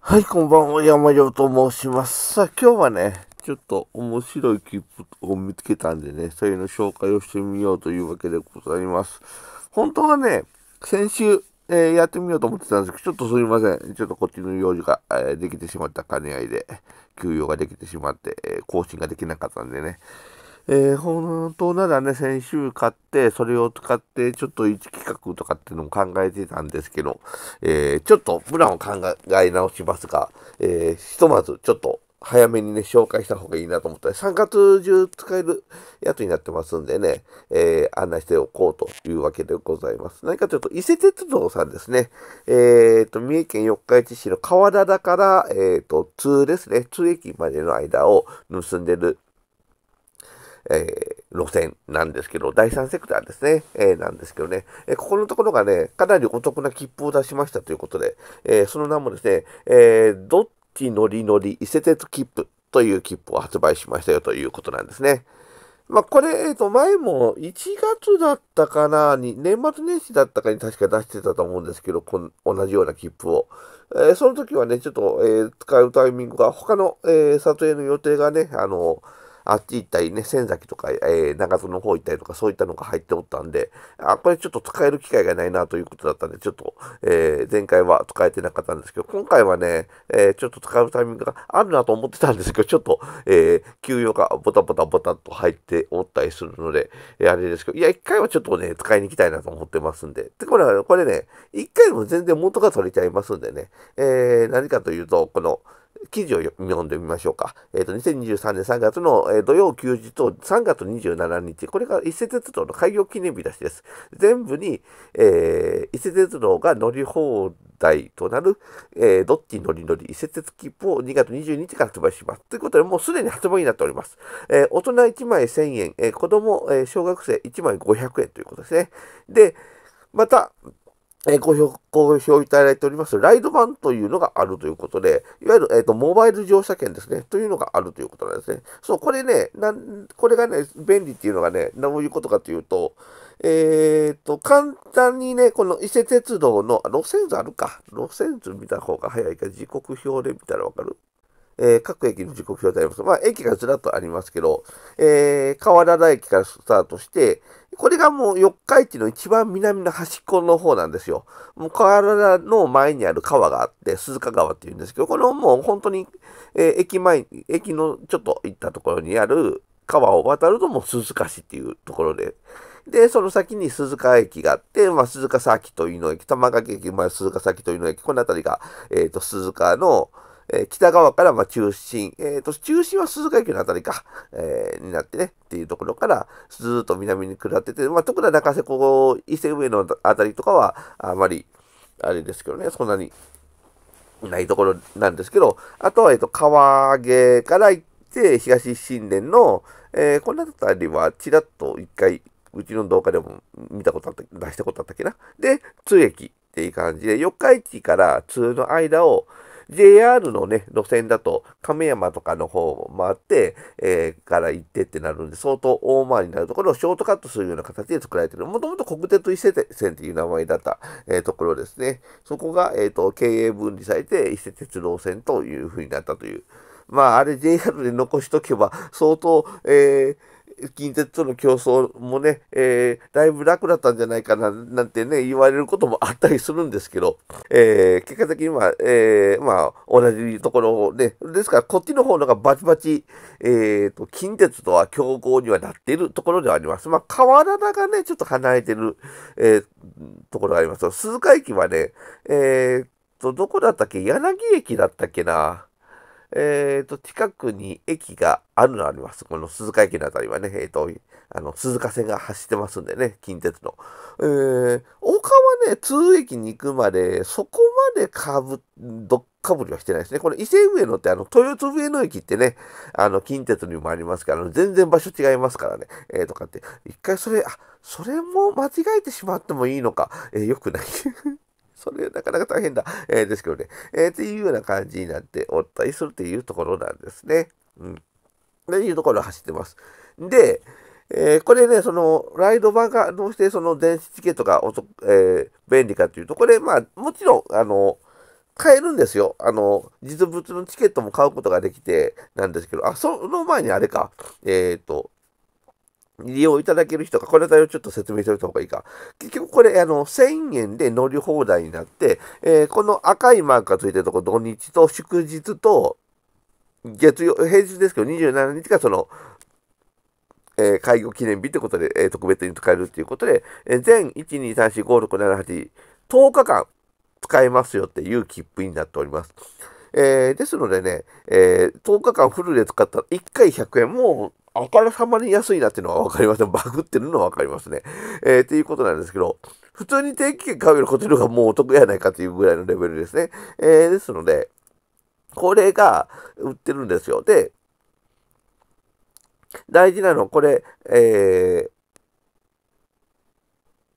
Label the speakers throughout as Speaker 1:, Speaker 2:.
Speaker 1: はい、こんばんは、山城と申します。さあ、今日はね、ちょっと面白いキ符プを見つけたんでね、そういうの紹介をしてみようというわけでございます。本当はね、先週、えー、やってみようと思ってたんですけど、ちょっとすみません。ちょっとこっちの用事が、えー、できてしまった兼ね合いで、休養ができてしまって、えー、更新ができなかったんでね、えー、本当ならね、先週買って、それを使って、ちょっと一企画とかっていうのも考えてたんですけど、えー、ちょっとプランを考え直しますが、えー、ひとまずちょっと早めにね、紹介した方がいいなと思ったら、3月中使えるやつになってますんでね、えー、案内しておこうというわけでございます。何かというと、伊勢鉄道さんですね。えっ、ー、と、三重県四日市市の河原田から、えっ、ー、と、通ですね、通駅までの間を盗んでるえー、路線なんですけど、第3セクターですね、えー、なんですけどね、えー、ここのところがね、かなりお得な切符を出しましたということで、えー、その名もですね、えー、どっち乗り乗り伊勢鉄切符という切符を発売しましたよということなんですね。まあ、これ、えっ、と、前も1月だったかなに、年末年始だったかに確か出してたと思うんですけど、こん同じような切符を。えー、その時はね、ちょっと、えー、使うタイミングが、他の、えー、撮影の予定がね、あのあっち行ったりね、仙崎とか、えー、長津の方行ったりとか、そういったのが入っておったんで、あ、これちょっと使える機会がないなということだったんで、ちょっと、えー、前回は使えてなかったんですけど、今回はね、えー、ちょっと使うタイミングがあるなと思ってたんですけど、ちょっと、え給与がボタボタボタっと入っておったりするので、あれですけど、いや、一回はちょっとね、使いに行きたいなと思ってますんで。で、これ、これね、一回でも全然元が取れちゃいますんでね、えー、何かというと、この、記事を読んでみましょうか。えっ、ー、と、2023年3月の、えー、土曜休日と3月27日、これが伊勢鉄道の開業記念日出しです。全部に、えー、伊勢鉄道が乗り放題となる、えー、どっち乗り乗り伊勢鉄切符を2月22日から発売します。ということで、もうすでに発売になっております。えー、大人1枚1000円、えー、子供、えー、小学生1枚500円ということですね。で、また、えご評好評いただいております、ライド版というのがあるということで、いわゆる、えーと、とモバイル乗車券ですね、というのがあるということなんですね。そう、これね、なんこれがね、便利っていうのがね、どういうことかというと、えっ、ー、と、簡単にね、この伊勢鉄道の、路線図あるか。路線図見た方が早いか、時刻表で見たらわかるえー、各駅の時刻表であります。まあ、駅がずらっとありますけど、えー、河原田駅からスタートして、これがもう四日市の一番南の端っこの方なんですよ。もう河原田の前にある川があって、鈴鹿川っていうんですけど、このもう本当に、えー、駅前、駅のちょっと行ったところにある川を渡るともう鈴鹿市っていうところで、で、その先に鈴鹿駅があって、まあ、鈴鹿サーキット、井野駅、玉垣駅、まあ、鈴鹿サーキット、井野駅、この辺りが、えっ、ー、と、鈴鹿の、えー、北側からまあ中心、えーと、中心は鈴鹿駅のあたりか、えー、になってね、っていうところからずっと南に下ってて、まあ、特に中瀬こ、伊勢上のあたりとかはあまり、あれですけどね、そんなにないところなんですけど、あとは、えっと、川上から行って、東新田の、えー、この辺りはちらっと一回、うちの動画でも見たことあった、出したことあったっけな。で、通駅っていう感じで、四日市から通の間を、JR のね、路線だと、亀山とかの方を回って、えー、から行ってってなるんで、相当大回りになるところをショートカットするような形で作られている。もともと国鉄伊勢線っていう名前だった、えー、ところですね。そこが、えっ、ー、と、経営分離されて、伊勢鉄道線というふうになったという。まあ、あれ JR で残しとけば、相当、えー、近鉄との競争もね、えー、だいぶ楽だったんじゃないかな、なんてね、言われることもあったりするんですけど、えー、結果的には、えー、まあ、同じところをね、ですから、こっちの方のがバチバチ、えー、と、近鉄とは競合にはなっているところではあります。まあ、河原田がね、ちょっと離れてる、えー、ところがあります。鈴鹿駅はね、えー、と、どこだったっけ柳駅だったっけな。えっ、ー、と、近くに駅があるのあります。この鈴鹿駅のあたりはね、えっ、ー、と、あの、鈴鹿線が走ってますんでね、近鉄の。えー、他はね、通駅に行くまで、そこまでかぶ、どっかぶりはしてないですね。これ、伊勢上野って、あの、豊津上野駅ってね、あの、近鉄にもありますから、全然場所違いますからね、えー、とかって、一回それ、あ、それも間違えてしまってもいいのか、えー、よくないそれなかなか大変だ。えー、ですけどね、えー、っていうような感じになっておったりするっていうところなんですね。うん。というところを走ってます。で、えー、これね、その、ライド版がどうしてその電子チケットがおと、え便利かというと、これ、まあ、もちろん、あの、買えるんですよ。あの、実物のチケットも買うことができてなんですけど、あ、その前にあれか、えっ、ー、と、利用いただける人か、これだよをちょっと説明しておいた方がいいか。結局これ、あの、1000円で乗り放題になって、えー、この赤いマークがついてるとこ、土日と祝日と、月曜、平日ですけど、27日がその、えー、開記念日ということで、えー、特別に使えるということで、えー、全123456710日間使えますよっていう切符になっております。えー、ですのでね、えー、10日間フルで使ったら1回100円もあからさまに安いなっていうのはわかりません。バグってるのはわかりますね。えー、っていうことなんですけど、普通に定期券買うよりこっちの方がもうお得やないかというぐらいのレベルですね。えー、ですので、これが売ってるんですよ。で、大事なのはこれ、え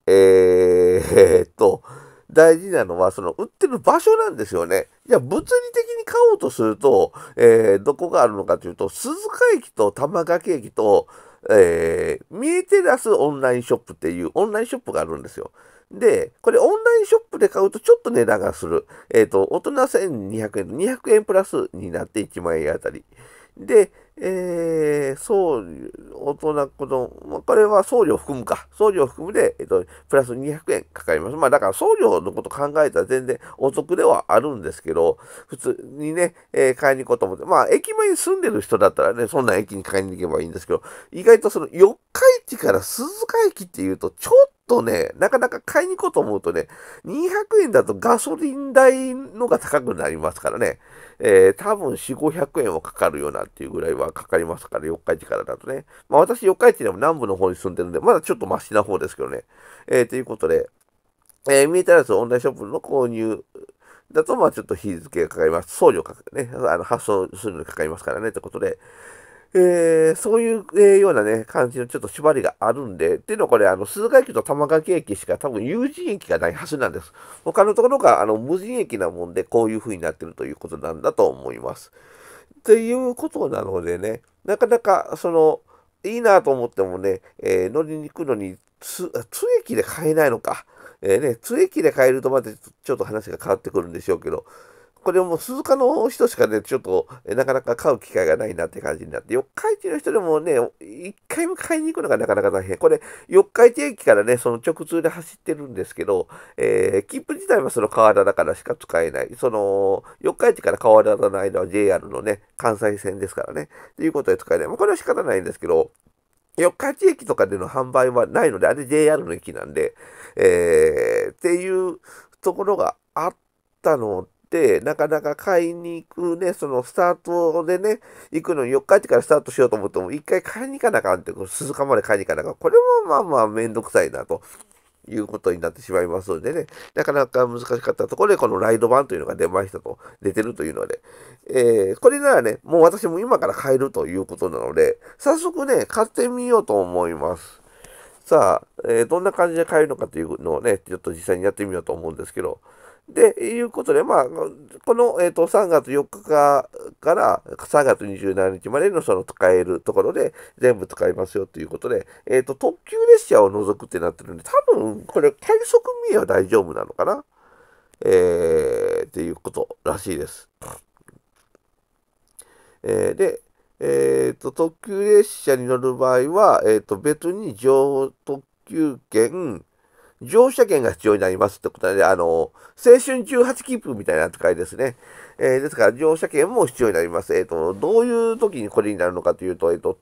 Speaker 1: ー、えー、っと、大事なのは、その売ってる場所なんですよね。いや、物理的に買おうとすると、えー、どこがあるのかというと、鈴鹿駅と玉垣駅と、えー、見えてらすオンラインショップっていうオンラインショップがあるんですよ。で、これオンラインショップで買うとちょっと値段がする。えっ、ー、と、大人1200円、200円プラスになって1万円あたり。で、えー、送料、大人子供、まあ、これは送料含むか。送料含むで、えっと、プラス200円かかります。まあ、だから送料のこと考えたら全然お得ではあるんですけど、普通にね、えー、買いに行こうと思って、まあ、駅前に住んでる人だったらね、そんな駅に買いに行けばいいんですけど、意外とその、四日市から鈴鹿駅っていうと、ちょっとね、なかなか買いに行こうと思うとね、200円だとガソリン代のが高くなりますからね。えー、多分4、500円はかかるよなっていうぐらいはかかりますから、四日市からだとね。まあ私、四日市でも南部の方に住んでるんで、まだちょっとマシな方ですけどね。えー、ということで、えー、見えたらオンラインショップの購入だと、まあちょっと日付がかかります。送料かかね、あの発送するのにかかりますからね、ということで、えー、そういう、えー、ようなね、感じのちょっと縛りがあるんで、っていうのはこれ、あの、鈴鹿駅と玉垣駅しか多分有人駅がない橋なんです。他のところが、あの、無人駅なもんで、こういう風になってるということなんだと思います。っていうことなのでね、なかなか、その、いいなと思ってもね、えー、乗りに行くのに、つ、つ駅で買えないのか。えー、ね、つ駅で買えるとまたちょっと話が変わってくるんでしょうけど、これも鈴鹿の人しかね、ちょっとなかなか買う機会がないなって感じになって、四日市の人でもね、一回も買いに行くのがなかなか大変。これ、四日市駅からね、その直通で走ってるんですけど、えー、切符自体はその河原だからしか使えない。その、四日市から河原の間は JR のね、関西線ですからね、ということで使えない。まあ、これは仕方ないんですけど、四日市駅とかでの販売はないので、あれ JR の駅なんで、えー、っていうところがあったので、、なかなか買いに行くね、そのスタートでね、行くのに4日ってからスタートしようと思っても、一回買いに行かなあかんって、鈴鹿まで買いに行かなあかん。これもまあまあめんどくさいなと。いうことになってしまいますのでね、なかなか難しかったところで、このライド版というのが出ましたと、出てるというので、えー、これならね、もう私も今から買えるということなので、早速ね、買ってみようと思います。さあ、えー、どんな感じで買えるのかというのをね、ちょっと実際にやってみようと思うんですけど、で、いうことで、まあ、この、えっ、ー、と、3月4日から3月27日までのその使えるところで全部使いますよということで、えっ、ー、と、特急列車を除くってなってるんで、多分、これ、快速見えは大丈夫なのかなえー、っていうことらしいです。えー、で、えっ、ー、と、特急列車に乗る場合は、えっ、と、別に乗特急券、乗車券が必要になりますってことで、あの、青春18切符みたいな扱いですね。えー、ですから、乗車券も必要になります。えっ、ー、と、どういう時にこれになるのかというと、えっ、ー、と、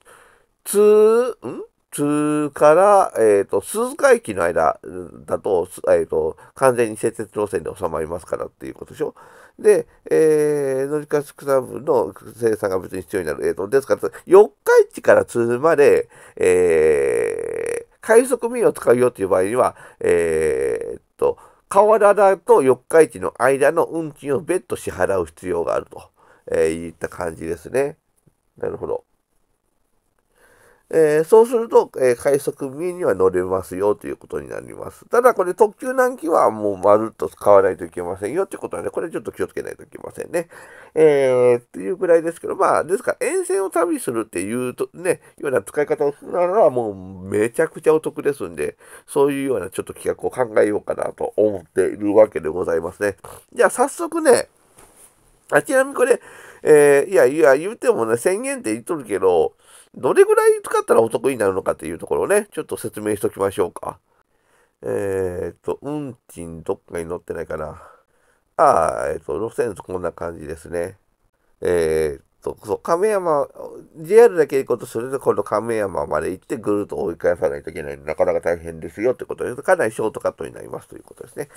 Speaker 1: 通、ん通から、えっ、と、鈴鹿駅の間だと、えっ、と、完全に製鉄路線で収まりますからっていうことでしょ。で、えー、乗り換えクラブの生産が別に必要になる。えっ、と、ですから、四日市から通まで、えー、快速便を使うよという場合には、えー、っと、河原と四日市の間の運賃を別途支払う必要があると、えー、いった感じですね。なるほど。えー、そうすると、えー、快速便には乗れますよということになります。ただこれ特急難期はもうまるっと使わないといけませんよってことなんで、これちょっと気をつけないといけませんね。えー、っていうぐらいですけど、まあ、ですから沿線を旅するっていうと、ね、ような使い方をするならもうめちゃくちゃお得ですんで、そういうようなちょっと企画を考えようかなと思っているわけでございますね。じゃあ早速ね、あちなみにこれ、えー、いやいや言うてもね、宣言って言っとるけど、どれぐらい使ったらお得になるのかっていうところをね、ちょっと説明しときましょうか。えー、っと、運賃どっかに載ってないかな。ああ、えー、っと、路線図こんな感じですね。えー、っと、そう、亀山、JR だけ行こうとすると、この亀山まで行ってぐるっと追い返さないといけないので、なかなか大変ですよってことです。かなりショートカットになりますということですね。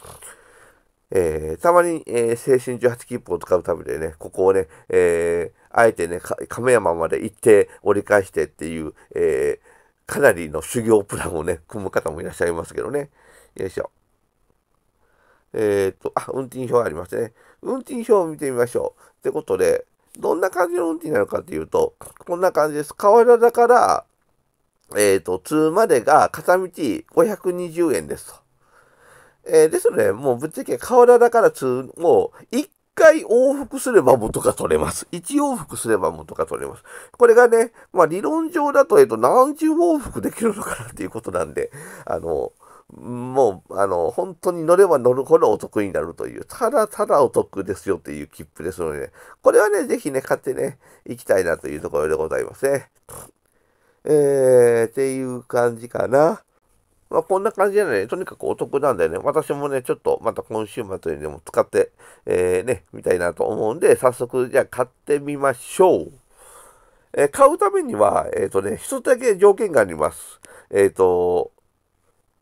Speaker 1: えー、たまに、えー、青春18切符を使うためでね、ここをね、えー、あえてね、亀山まで行って折り返してっていう、えー、かなりの修行プランをね、組む方もいらっしゃいますけどね。よいしょ。えー、っと、あ、運転表がありますね。運転表を見てみましょう。ってことで、どんな感じの運転なのかっていうと、こんな感じです。河原だから、えー、っと、通までが片道520円ですと。えー、ですので、もうぶっちゃけ河原だから2、もう1回往復すれば元が取れます。1往復すれば元が取れます。これがね、まあ理論上だと、えっと、何十往復できるのかなっていうことなんで、あの、もう、あの、本当に乗れば乗るほどお得になるという、ただただお得ですよという切符ですので、ね、これはね、ぜひね、買ってね、行きたいなというところでございますね。えー、っていう感じかな。まあ、こんな感じでね、とにかくお得なんでね、私もね、ちょっとまた今週末にでも使って、えー、ね、みたいなと思うんで、早速、じゃあ買ってみましょう。えー、買うためには、えっ、ー、とね、一つだけ条件があります。えっ、と、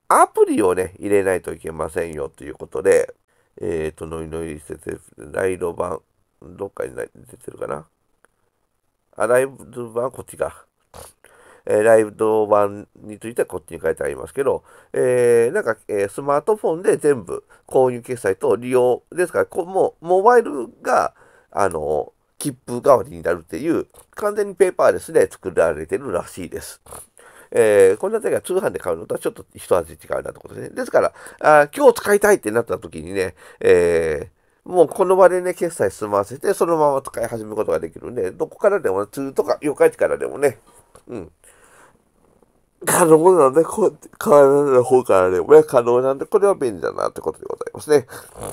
Speaker 1: アプリをね、入れないといけませんよということで、えっ、と、ノイノイてて、ライド版、どっかに出てるかなあ、ライブ版こっちか。えー、ライブ版についてはこっちに書いてありますけど、えー、なんか、えー、スマートフォンで全部購入決済と利用ですから、こもう、モバイルが、あの、切符代わりになるっていう、完全にペーパーレスで作られてるらしいです。えー、こんな時は通販で買うのとはちょっと一味違うなってことですね。ですから、あ今日使いたいってなった時にね、えー、もうこの場でね、決済済ませて、そのまま使い始めることができるんで、どこからでも、通とか、四日市からでもね、うん、可能なんで、こう変わらない方からね、可能なんで、これは便利だなってことでございますね。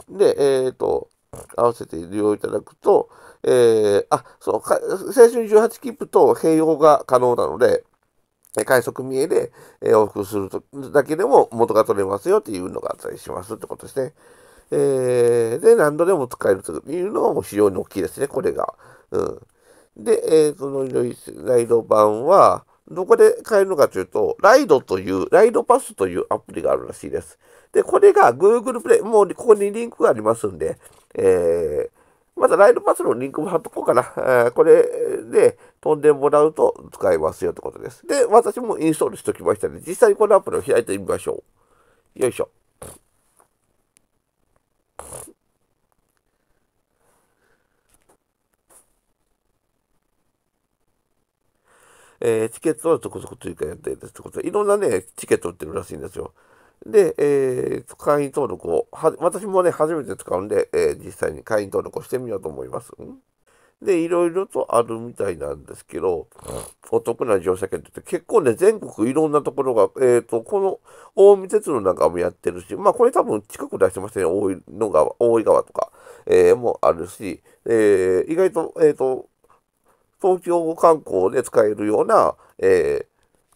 Speaker 1: で、えっ、ー、と、合わせて利用いただくと、えー、あ、そうか、最初に18切符と併用が可能なので、快速見えで、え往復するだけでも元が取れますよっていうのがあったりしますってことですね。えー、で、何度でも使えるというのがもう非常に大きいですね、これが。うん。で、えー、そのライド版は、どこで買えるのかというと、ライドという、ライドパスというアプリがあるらしいです。で、これが Google Play、もうここにリンクがありますんで、えー、またライドパスのリンクも貼っとこうかな。これで飛んでもらうと使えますよってことです。で、私もインストールしておきましたの、で、実際にこのアプリを開いてみましょう。よいしょ。えー、チケットは続々追加予定ですってことで、いろんなね、チケット売ってるらしいんですよ。で、えー、会員登録を私もね、初めて使うんで、えー、実際に会員登録をしてみようと思います。で、いろいろとあるみたいなんですけど、お得な乗車券って結構ね、全国いろんなところが、えっ、ー、と、この大見鉄道なんかもやってるし、まあこれ多分近く出してましたね、大井の川、大井川とか、えー、もあるし、えー、意外と、えっ、ー、と、東京観光で使えるような、えー、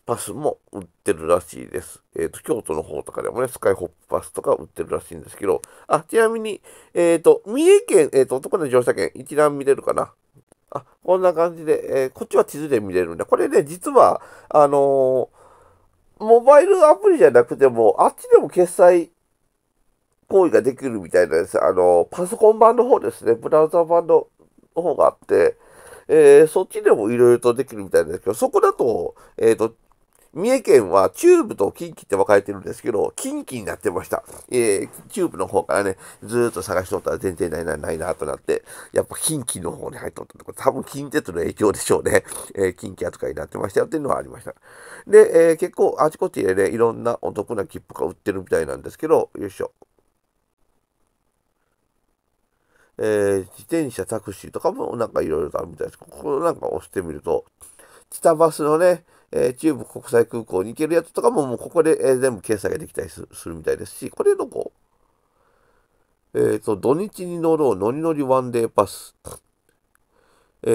Speaker 1: パスも売ってるらしいです。えっ、ー、と、京都の方とかでもね、スカイホップパスとか売ってるらしいんですけど、あ、ちなみに、えっ、ー、と、三重県、えっ、ー、と、この乗車券一覧見れるかな。あ、こんな感じで、えー、こっちは地図で見れるんで、これね、実は、あのモバイルアプリじゃなくても、あっちでも決済行為ができるみたいなんです。あのパソコン版の方ですね、ブラウザ版の方があって、えー、そっちでもいろいろとできるみたいですけど、そこだと、えっ、ー、と、三重県は中部と近畿って分かれてるんですけど、近畿になってました。えー、中部の方からね、ずーっと探しとったら全然ないな、ないな、となって、やっぱ近畿の方に入っとったとこ多分近鉄の影響でしょうね。えー、近畿扱いになってましたよっていうのはありました。で、えー、結構あちこちでね、いろんなお得な切符が売ってるみたいなんですけど、よいしょ。えー、自転車タクシーとかもなんかいろいろとあるみたいです。ここなんか押してみると、チタバスのね、えー、中部国際空港に行けるやつとかももうここで、えー、全部掲載ができたりするみたいですし、これどこえっ、ー、と、土日に乗ろう、乗り乗りワンデーパス。え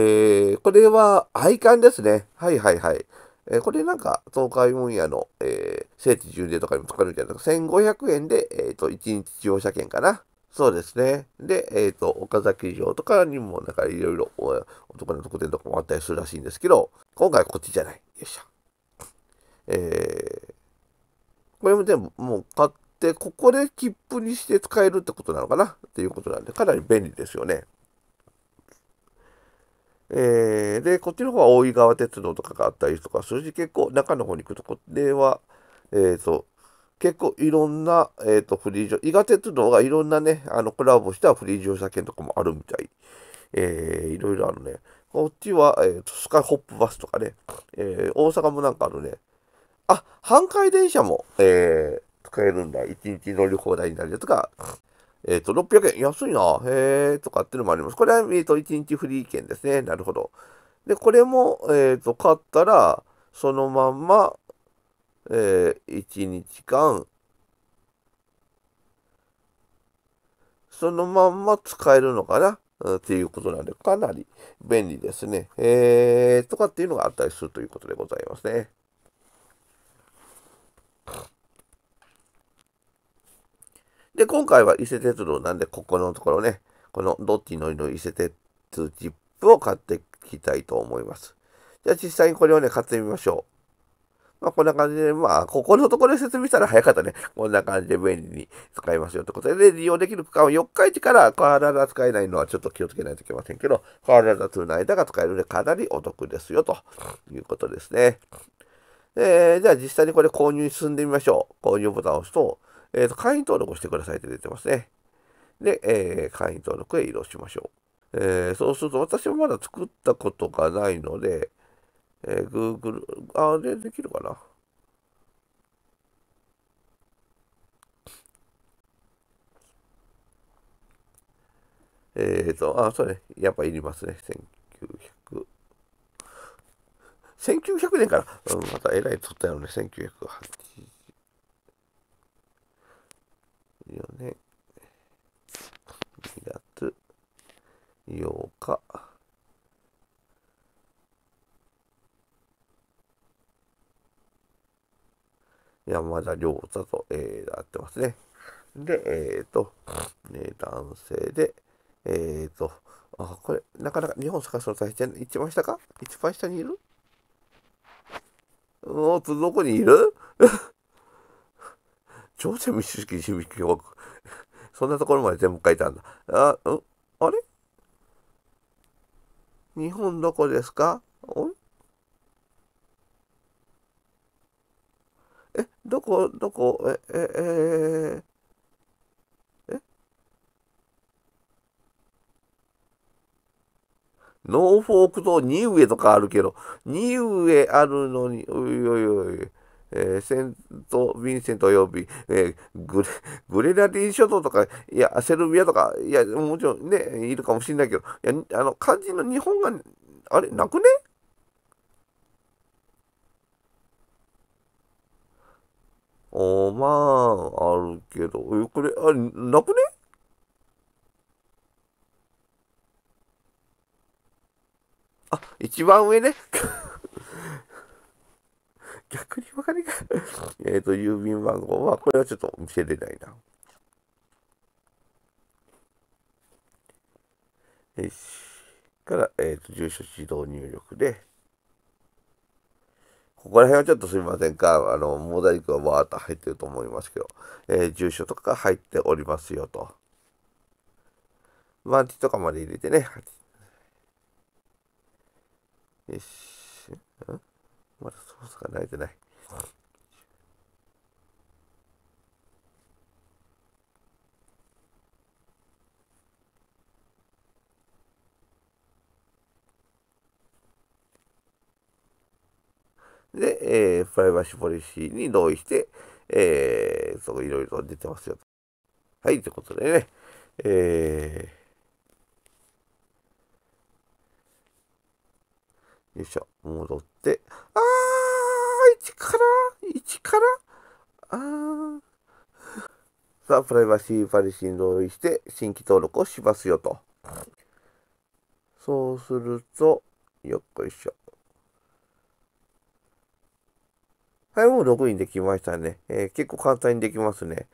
Speaker 1: ー、これは、配管ですね。はいはいはい。えー、これなんか、東海オンエアの、えー、聖地巡礼とかにも使えるみたいな、1500円で、えっ、ー、と、1日乗車券かな。そうですね。で、えっ、ー、と、岡崎城とかにも、なんかいろいろ男の特典とかもあったりするらしいんですけど、今回こっちじゃない。よいしょ。えー、これも全部もう買って、ここで切符にして使えるってことなのかなっていうことなんで、かなり便利ですよね。えー、で、こっちの方は大井川鉄道とかがあったりとかするし、結構中の方に行くと、これは、えっ、ー、と、結構いろんな、えっ、ー、と、フリー乗車、伊賀鉄道がいろんなね、あの、コラボしたフリー乗車券とかもあるみたい。えー、いろいろあるね。こっちは、えー、スカイホップバスとかね、えー、大阪もなんかあるね。あ、阪海電車も、えー、使えるんだ。1日乗り放題になるやつが、えっ、ー、と、600円。安いな。へーとかっていうのもあります。これは、えっ、ー、と、1日フリー券ですね。なるほど。で、これも、えっ、ー、と、買ったら、そのまんま、えー、1日間、そのまんま使えるのかな、うん、っていうことなんで、かなり便利ですね。えー、とかっていうのがあったりするということでございますね。で、今回は伊勢鉄道なんで、ここのところね、このドッティのりの伊勢鉄チップを買っていきたいと思います。じゃあ実際にこれをね、買ってみましょう。まあ、こんな感じで、まあ、ここのところで説明したら早かったね。こんな感じで便利に使えますよってことで、利用できる区間を4日市からず使えないのはちょっと気をつけないといけませんけど、体との間が使えるのでかなりお得ですよということですね。えー、じゃあ実際にこれ購入に進んでみましょう。購入ボタンを押すと、えっ、ー、と、会員登録をしてくださいって出てますね。で、えー、会員登録へ移動しましょう。えー、そうすると私もまだ作ったことがないので、えー、Google、あれできるかなえっ、ー、と、あ、そうね。やっぱいりますね。1900。1900年から、うん、またえらい取ったよね。1984年2月8日。山田良太と、えー、なってますね。で、えっ、ー、と、ね、男性で、えっ、ー、と、あ、これ、なかなか日本探すの大変一番下か一番下にいるおっと、どこにいる 朝鮮民主主義市民共和国。そんなところまで全部書いてあるんだ。あ、うんあれ日本どこですかおんどこどこえええーノーフォークとニウエとかあるけど、ニウエあるのに、おいおいおい、えー、セント・ヴィンセント及び、えー、グレグレラディン諸島とか、いや、セルビアとか、いや、もちろんね、いるかもしれないけど、いや、あの、肝心の日本が、あれ、なくねおまあ、あるけど、これ、あ、なくねあ、一番上ね。逆にわかりか。えっと、郵便番号は、これはちょっと見せれないな。よし。から、えっ、ー、と、住所指導入力で、ここら辺はちょっとすみませんか、あの、モザイクがわーっと入ってると思いますけど、えー、住所とか入っておりますよと。マンティとかまで入れてね。よし。んまだソースが慣れてない。で、えー、プライバシーポリシーに同意して、えー、そこいろいろ出てますよはい、ということでね、えー、よいしょ、戻って、あー、1から、1から、あー、さあ、プライバシーパリシーに同意して、新規登録をしますよと。そうすると、よっこいしょ。はい、もうログインできましたね。えー、結構簡単にできますね。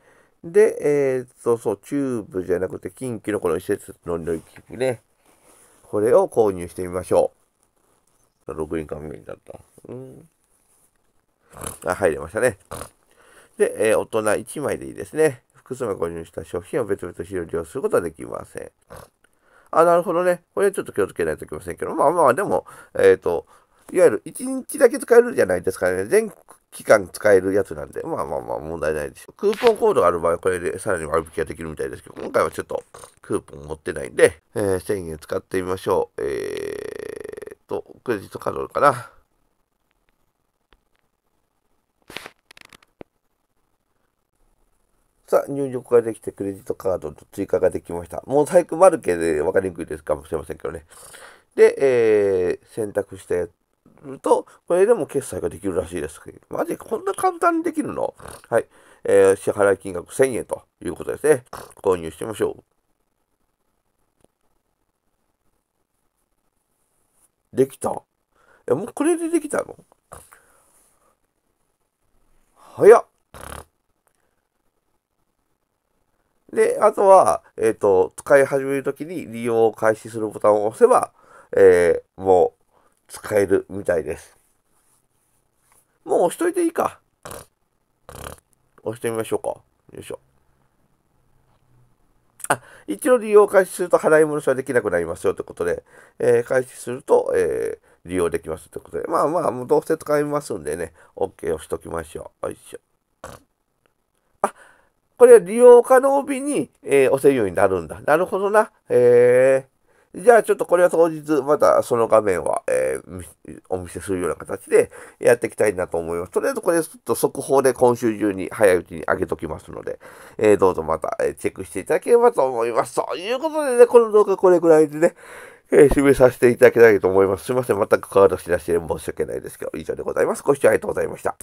Speaker 1: で、えー、っと、そう、チューブじゃなくて、近畿のこの施設の領域ね。これを購入してみましょう。ログイン画面だった。うん。あ、入れましたね。で、えー、大人1枚でいいですね。複数枚購入した商品を別々使用することはできません。あ、なるほどね。これちょっと気をつけないといけませんけど、まあまあ、でも、えっ、ー、と、いわゆる1日だけ使えるじゃないですかね。全期間使えるやつなんで、まあまあまあ問題ないでしょう。クーポンコードがある場合これでさらに割引ができるみたいですけど、今回はちょっとクーポン持ってないんで、えー、1000円使ってみましょう。えーと、クレジットカードかな。さあ、入力ができてクレジットカードと追加ができました。モザイクマルケで分かりにくいですかもしれませんけどね。で、えー、選択したやると、これでも決済ができるらしいです。けど、マジこんな簡単にできるのはい。えー、支払い金額1000円ということですね。購入してみましょう。できた。え、もうこれでできたの早っ。で、あとは、えっ、ー、と、使い始めるときに利用を開始するボタンを押せば、えー、もう、使えるみたいです。もう押しといていいか。押してみましょうか。よいしょ。あ、一度利用開始すると払い戻しはできなくなりますよということで、えー、開始すると、えー、利用できますということで、まあまあ、もうどうせ使いますんでね、OK をしときましょう。よいしょ。あ、これは利用可能日に、えー、押せるようになるんだ。なるほどな。えーじゃあちょっとこれは当日、またその画面は、えー、お見せするような形でやっていきたいなと思います。とりあえずこれちょっと速報で今週中に早いうちに上げときますので、えー、どうぞまた、えチェックしていただければと思います。ということでね、この動画これぐらいでね、えー、締めさせていただきたいと思います。すいません。全く顔出し出して申し訳ないですけど、以上でございます。ご視聴ありがとうございました。